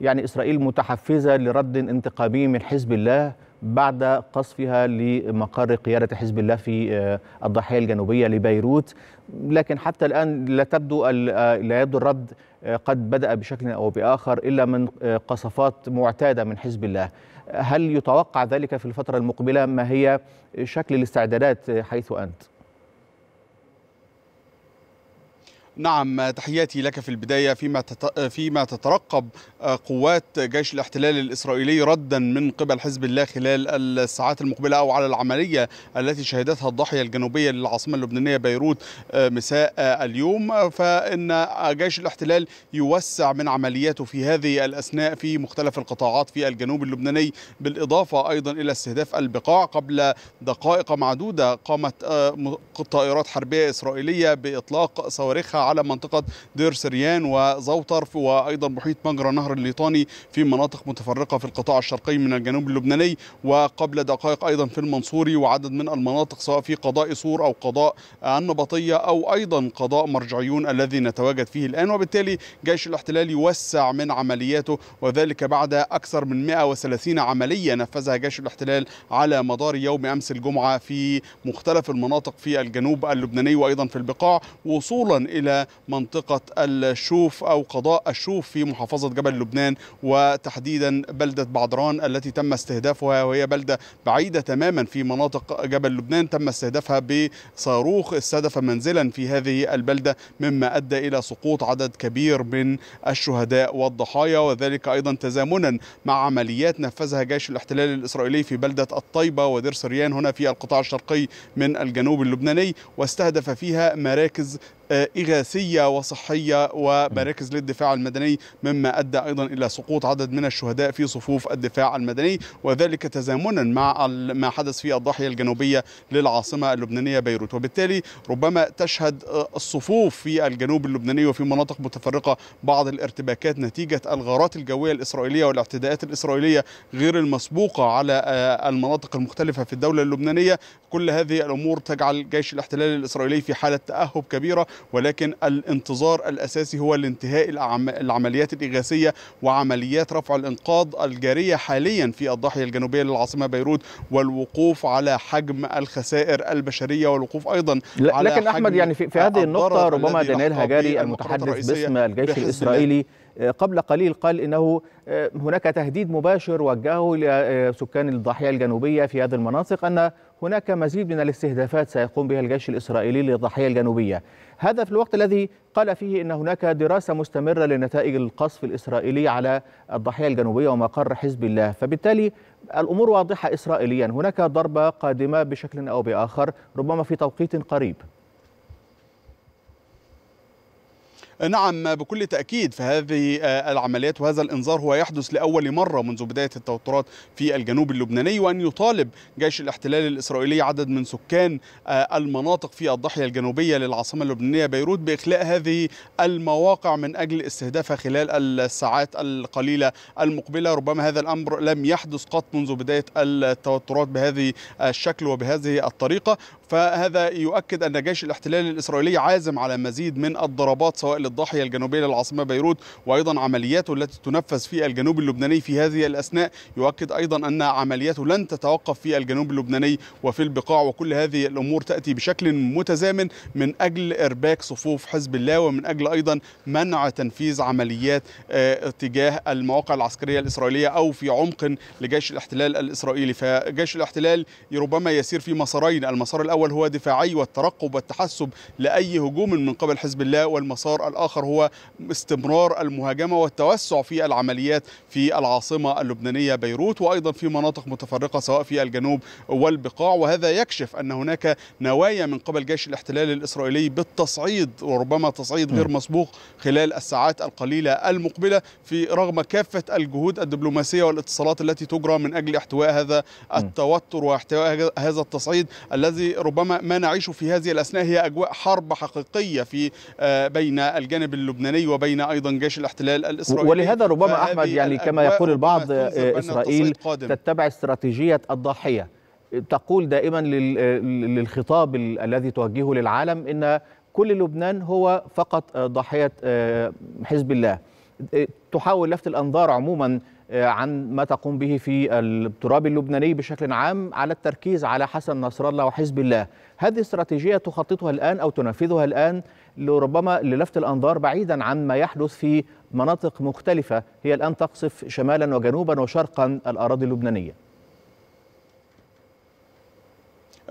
يعني إسرائيل متحفزة لرد انتقامي من حزب الله بعد قصفها لمقر قيادة حزب الله في آه، الضاحية الجنوبية لبيروت لكن حتى الآن لا تبدو آه، لا يبدو الرد آه، قد بدأ بشكل أو بآخر إلا من قصفات معتادة من حزب الله هل يتوقع ذلك في الفترة المقبلة ما هي شكل الاستعدادات حيث أنت؟ نعم تحياتي لك في البداية فيما فيما تترقب آه، قوات جيش الاحتلال الإسرائيلي ردا من قبل حزب الله خلال الساعات المقبلة أو على العملية التي شهدتها الضاحية الجنوبية للعاصمة اللبنانية بيروت آه، مساء آه، اليوم فإن جيش الاحتلال يوسع من عملياته في هذه الأثناء في مختلف القطاعات في الجنوب اللبناني بالإضافة أيضا إلى استهداف البقاع قبل دقائق معدودة قامت طائرات حربية إسرائيلية بإطلاق صواريخها على منطقة دير سريان وزوتر وأيضا محيط مجرى نهر الليطاني في مناطق متفرقة في القطاع الشرقي من الجنوب اللبناني وقبل دقائق أيضا في المنصوري وعدد من المناطق سواء في قضاء صور أو قضاء النبطية أو أيضا قضاء مرجعيون الذي نتواجد فيه الآن وبالتالي جيش الاحتلال يوسع من عملياته وذلك بعد أكثر من 130 عملية نفذها جيش الاحتلال على مدار يوم أمس الجمعة في مختلف المناطق في الجنوب اللبناني وأيضا في البقاع وصولا إلى منطقة الشوف أو قضاء الشوف في محافظة جبل لبنان وتحديدا بلدة بعدران التي تم استهدافها وهي بلدة بعيدة تماما في مناطق جبل لبنان تم استهدافها بصاروخ استهدف منزلا في هذه البلدة مما أدى إلى سقوط عدد كبير من الشهداء والضحايا وذلك أيضا تزامنا مع عمليات نفذها جيش الاحتلال الإسرائيلي في بلدة الطيبة ودير سريان هنا في القطاع الشرقي من الجنوب اللبناني واستهدف فيها مراكز آه، إغاثية وصحية ومراكز للدفاع المدني مما أدى أيضا إلى سقوط عدد من الشهداء في صفوف الدفاع المدني وذلك تزامنا مع ما حدث في الضاحية الجنوبية للعاصمة اللبنانية بيروت وبالتالي ربما تشهد آه، الصفوف في الجنوب اللبناني وفي مناطق متفرقة بعض الارتباكات نتيجة الغارات الجوية الإسرائيلية والاعتداءات الإسرائيلية غير المسبوقة على آه، المناطق المختلفة في الدولة اللبنانية كل هذه الأمور تجعل جيش الاحتلال الإسرائيلي في حالة تأهب كبيرة ولكن الانتظار الأساسي هو الانتهاء العمليات الإغاثية وعمليات رفع الإنقاذ الجارية حاليا في الضاحية الجنوبية للعاصمة بيروت والوقوف على حجم الخسائر البشرية والوقوف أيضا على لكن أحمد يعني في, في هذه النقطة ربما دانيال هجاري المتحدث باسم الجيش الإسرائيلي آه، قبل قليل قال انه آه، هناك تهديد مباشر وجهه لسكان آه، الضاحيه الجنوبيه في هذه المناطق ان هناك مزيد من الاستهدافات سيقوم بها الجيش الإسرائيلي للضاحية الجنوبية هذا في الوقت الذي قال فيه أن هناك دراسة مستمرة لنتائج القصف الإسرائيلي على الضاحية الجنوبية ومقر حزب الله فبالتالي الأمور واضحة إسرائيليا هناك ضربة قادمة بشكل أو بآخر ربما في توقيت قريب نعم بكل تأكيد فهذه آه، العمليات وهذا الإنذار هو يحدث لأول مرة منذ بداية التوترات في الجنوب اللبناني وأن يطالب جيش الاحتلال الإسرائيلي عدد من سكان آه، المناطق في الضاحية الجنوبية للعاصمة اللبنانية بيروت بإخلاء هذه المواقع من أجل استهدافها خلال الساعات القليلة المقبلة ربما هذا الأمر لم يحدث قط منذ بداية التوترات بهذه الشكل وبهذه الطريقة فهذا يؤكد أن جيش الاحتلال الإسرائيلي عازم على مزيد من الضربات سواء الضاحية الجنوبية للعاصمة بيروت وأيضا عملياته التي تنفذ في الجنوب اللبناني في هذه الأثناء يؤكد أيضا أن عملياته لن تتوقف في الجنوب اللبناني وفي البقاع وكل هذه الأمور تأتي بشكل متزامن من أجل إرباك صفوف حزب الله ومن أجل أيضا منع تنفيذ عمليات اتجاه آه، المواقع العسكرية الإسرائيلية أو في عمق لجيش الاحتلال الإسرائيلي فجيش الاحتلال ربما يسير في مسارين المسار الأول هو دفاعي والترقب والتحسب لأي هجوم من قبل حزب الله والمسار الآخر هو استمرار المهاجمة والتوسع في العمليات في العاصمة اللبنانية بيروت وأيضا في مناطق متفرقة سواء في الجنوب والبقاع وهذا يكشف أن هناك نوايا من قبل جيش الاحتلال الإسرائيلي بالتصعيد وربما تصعيد غير مسبوق خلال الساعات القليلة المقبلة في رغم كافة الجهود الدبلوماسية والاتصالات التي تجرى من أجل احتواء هذا التوتر واحتواء هذا التصعيد الذي ربما ما نعيشه في هذه الأثناء هي أجواء حرب حقيقية في آه، بين الجيش الجانب اللبناني وبين ايضا جيش الاحتلال الاسرائيلي ولهذا ربما احمد يعني كما يقول البعض اسرائيل تتبع استراتيجيه الضاحيه تقول دائما للخطاب الذي توجهه للعالم ان كل لبنان هو فقط ضحيه آه، حزب الله آه، تحاول لفت الانظار عموما آه، عن ما تقوم به في التراب اللبناني بشكل عام على التركيز على حسن نصر الله وحزب الله هذه استراتيجية تخططها الآن أو تنفذها الآن لربما للفت الأنظار بعيدا عن ما يحدث في مناطق مختلفة هي الآن تقصف شمالا وجنوبا وشرقا الأراضي اللبنانية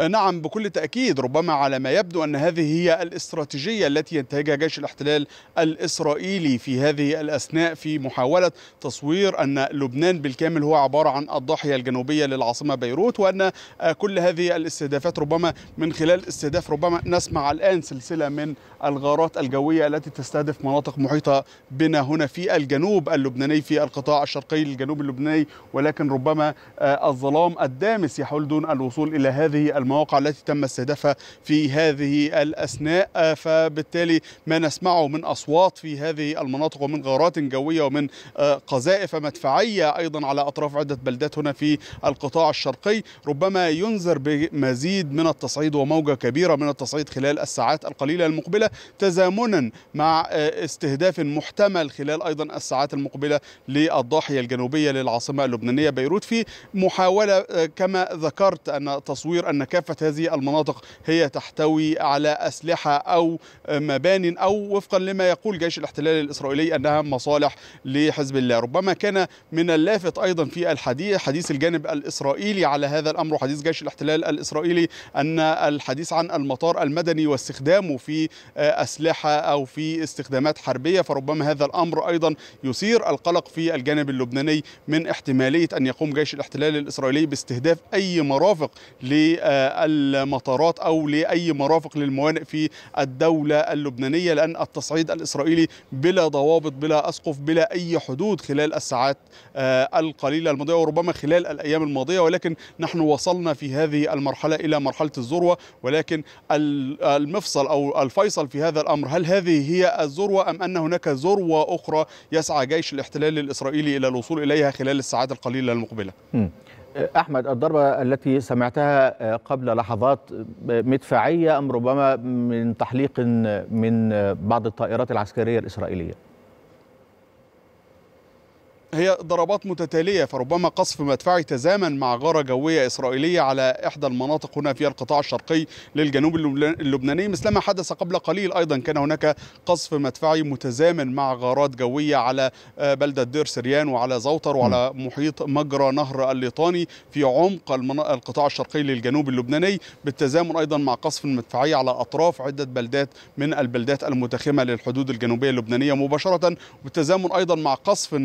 نعم بكل تأكيد ربما على ما يبدو أن هذه هي الاستراتيجية التي ينتهجها جيش الاحتلال الإسرائيلي في هذه الأثناء في محاولة تصوير أن لبنان بالكامل هو عبارة عن الضاحية الجنوبية للعاصمة بيروت وأن كل هذه الاستهدافات ربما من خلال استهداف ربما نسمع الآن سلسلة من الغارات الجوية التي تستهدف مناطق محيطة بنا هنا في الجنوب اللبناني في القطاع الشرقي للجنوب اللبناني ولكن ربما آه، الظلام الدامس يحول دون الوصول إلى هذه المواقع التي تم استهدافها في هذه الأثناء فبالتالي ما نسمعه من أصوات في هذه المناطق ومن غارات جوية ومن آه، قذائف مدفعية أيضا على أطراف عدة بلدات هنا في القطاع الشرقي ربما ينذر بمزيد من التصعيد وموجة كبيرة من التصعيد خلال الساعات القليلة المقبلة تزامنا مع آه، استهداف محتمل خلال أيضا الساعات المقبلة للضاحية الجنوبية للعاصمة اللبنانية بيروت في محاولة آه، كما ذكرت أن تصوير النكهة كافة هذه المناطق هي تحتوي على أسلحة أو مبان أو وفقا لما يقول جيش الاحتلال الإسرائيلي أنها مصالح لحزب الله ربما كان من اللافت أيضا في الحديث حديث الجانب الإسرائيلي على هذا الأمر وحديث جيش الاحتلال الإسرائيلي أن الحديث عن المطار المدني واستخدامه في أسلحة أو في استخدامات حربية فربما هذا الأمر أيضا يثير القلق في الجانب اللبناني من احتمالية أن يقوم جيش الاحتلال الإسرائيلي باستهداف أي مرافق للمطار المطارات أو لأي مرافق للموانئ في الدولة اللبنانية لأن التصعيد الإسرائيلي بلا ضوابط بلا أسقف بلا أي حدود خلال الساعات آه، القليلة الماضية وربما خلال الأيام الماضية ولكن نحن وصلنا في هذه المرحلة إلى مرحلة الذروة ولكن المفصل أو الفيصل في هذا الأمر هل هذه هي الذروة أم أن هناك ذروة أخرى يسعى جيش الاحتلال الإسرائيلي إلى الوصول إليها خلال الساعات القليلة المقبلة؟ احمد الضربه التي سمعتها آه، قبل لحظات مدفعيه ام ربما من تحليق آه، من آه، بعض الطائرات العسكريه الاسرائيليه هي ضربات متتالية فربما قصف مدفعي تزامن مع غارة جوية إسرائيلية على إحدى المناطق هنا في القطاع الشرقي للجنوب اللبناني مثلما حدث قبل قليل أيضا كان هناك قصف مدفعي متزامن مع غارات جوية على آه، بلدة دير سريان وعلى زوتر وعلى محيط مجرى نهر الليطاني في عمق القطاع الشرقي للجنوب اللبناني بالتزامن أيضا مع قصف مدفعي على أطراف عدة بلدات من البلدات المتخمة للحدود الجنوبية اللبنانية مباشرة وبالتزامن أيضا مع قصف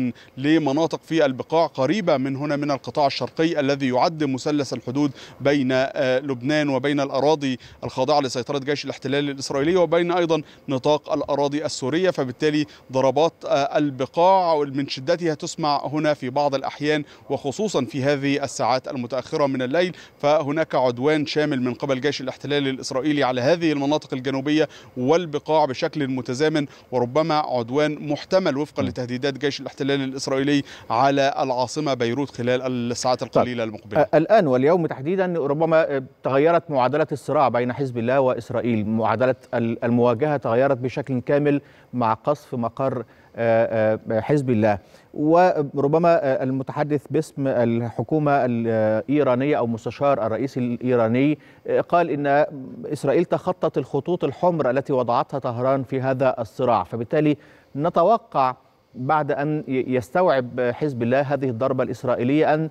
مناطق في البقاع قريبة من هنا من القطاع الشرقي الذي يعد مثلث الحدود بين آه، لبنان وبين الأراضي الخاضعة لسيطرة جيش الاحتلال الإسرائيلي وبين أيضا نطاق الأراضي السورية فبالتالي ضربات آه، البقاع من شدتها تسمع هنا في بعض الأحيان وخصوصا في هذه الساعات المتأخرة من الليل فهناك عدوان شامل من قبل جيش الاحتلال الإسرائيلي على هذه المناطق الجنوبية والبقاع بشكل متزامن وربما عدوان محتمل وفقا نعم. لتهديدات جيش الاحتلال الإسرائيلي الإسرائيلي على العاصمة بيروت خلال الساعات طيب، القليلة المقبلة آه، الآن واليوم تحديدا ربما آه، تغيرت معادلة الصراع بين حزب الله وإسرائيل معادلة المواجهة تغيرت بشكل كامل مع قصف مقر آه، حزب الله وربما المتحدث باسم الحكومة الإيرانية أو مستشار الرئيس الإيراني قال إن إسرائيل تخطت الخطوط الحمر التي وضعتها طهران في هذا الصراع فبالتالي نتوقع بعد أن يستوعب حزب الله هذه الضربة الإسرائيلية أن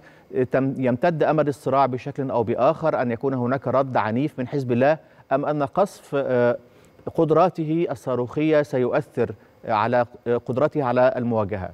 يمتد أمد الصراع بشكل أو بآخر أن يكون هناك رد عنيف من حزب الله أم أن قصف آه، قدراته الصاروخية سيؤثر على آه، قدرته على المواجهة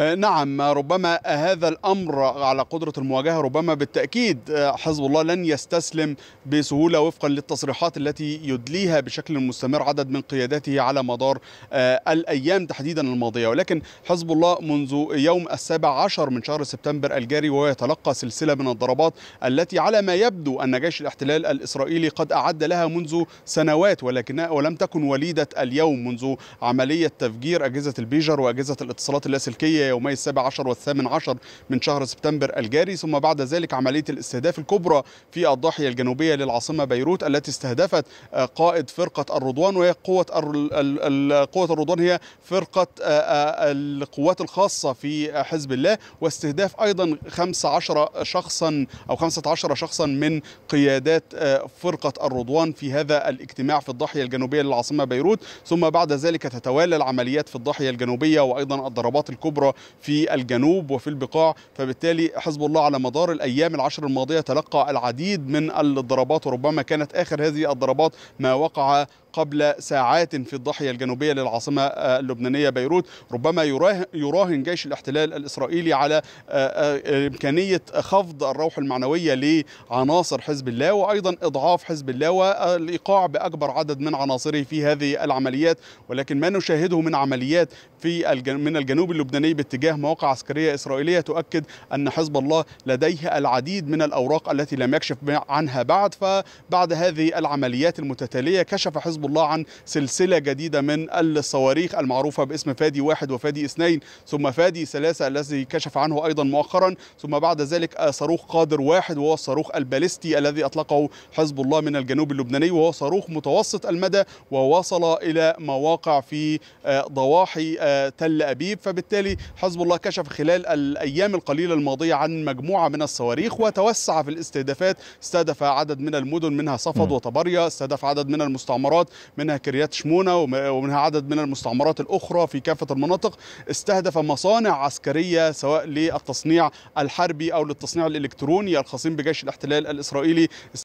آه، نعم ربما هذا الامر على قدره المواجهه ربما بالتاكيد آه، حزب الله لن يستسلم بسهوله وفقا للتصريحات التي يدليها بشكل مستمر عدد من قياداته على مدار آه، الايام تحديدا الماضيه ولكن حزب الله منذ يوم السابع عشر من شهر سبتمبر الجاري وهو يتلقى سلسله من الضربات التي على ما يبدو ان جيش الاحتلال الاسرائيلي قد اعد لها منذ سنوات ولكنها ولم تكن وليده اليوم منذ عمليه تفجير اجهزه البيجر واجهزه الاتصالات اللاسلكيه يومي السابع عشر والثامن عشر من شهر سبتمبر الجاري ثم بعد ذلك عملية الاستهداف الكبرى في الضاحية الجنوبية للعاصمة بيروت التي استهدفت آه، قائد فرقة الرضوان وهي قوة قوة الرضوان هي فرقة آه، آه، القوات الخاصة في حزب الله واستهداف أيضا 15 شخصا أو 15 شخصا من قيادات فرقة الرضوان في هذا الاجتماع في الضاحية الجنوبية للعاصمة بيروت ثم بعد ذلك تتوالى العمليات في الضاحية الجنوبية وأيضا الضربات الكبرى في الجنوب وفي البقاع فبالتالي حزب الله على مدار الأيام العشر الماضية تلقى العديد من الضربات وربما كانت آخر هذه الضربات ما وقع قبل ساعات في الضاحية الجنوبية للعاصمة آه، اللبنانية بيروت ربما يراهن جيش الاحتلال الإسرائيلي على آه، آه، إمكانية خفض الروح المعنوية لعناصر حزب الله وأيضا إضعاف حزب الله والإيقاع بأكبر عدد من عناصره في هذه العمليات ولكن ما نشاهده من عمليات في من الجنوب اللبناني باتجاه مواقع عسكرية إسرائيلية تؤكد أن حزب الله لديه العديد من الأوراق التي لم يكشف عنها بعد فبعد هذه العمليات المتتالية كشف حزب حزب الله عن سلسله جديده من الصواريخ المعروفه باسم فادي واحد وفادي اثنين ثم فادي ثلاثه الذي كشف عنه ايضا مؤخرا ثم بعد ذلك صاروخ قادر واحد وهو الصاروخ البالستي الذي اطلقه حزب الله من الجنوب اللبناني وهو صاروخ متوسط المدى ووصل الى مواقع في آه، ضواحي آه، تل ابيب فبالتالي حزب الله كشف خلال الايام القليله الماضيه عن مجموعه من الصواريخ وتوسع في الاستهدافات استهدف عدد من المدن منها صفد وطبريا استهدف عدد من المستعمرات منها كريات شمونة ومنها عدد من المستعمرات الأخرى في كافة المناطق استهدف مصانع عسكرية سواء للتصنيع الحربي أو للتصنيع الإلكتروني الخاصين بجيش الاحتلال الإسرائيلي